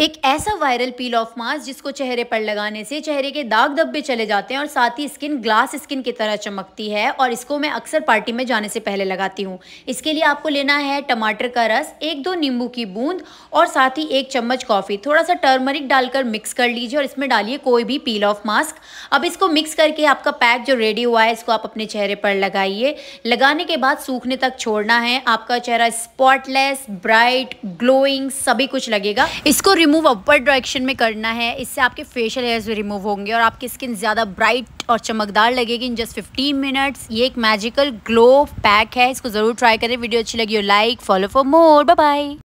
एक ऐसा viral peel of mask जिसको चेहरे पर लगाने से चेहरे के दाग धब्बे चले जाते हैं और साथ ही स्किन ग्लास स्किन की तरह चमकती है और इसको मैं अक्सर पार्टी में जाने से पहले लगाती हूँ इसके लिए आपको लेना है टमाटर का रस एक दो नींबू की बूंद और साथ ही एक चम्मच कॉफ़ी थोड़ा सा टर्मरिक डालकर मिक्स कर लीजिए और इसमें डालिए कोई भी पील ऑफ मास्क अब इसको मिक्स करके आपका पैक जो रेडी हुआ है इसको आप अपने चेहरे पर लगाइए लगाने के बाद सूखने तक छोड़ना है आपका चेहरा स्पॉटलेस ब्राइट ग्लोइंग सभी कुछ लगेगा इसको रिमूव अपर डायरेक्शन में करना है इससे आपके फेशियल हेयर्स भी रिमूव होंगे और आपकी स्किन ज़्यादा ब्राइट और चमकदार लगेगी इन जस्ट फिफ्टीन मिनट्स ये एक मैजिकल ग्लो पैक है इसको ज़रूर ट्राई करें वीडियो अच्छी लगी हो like follow for more bye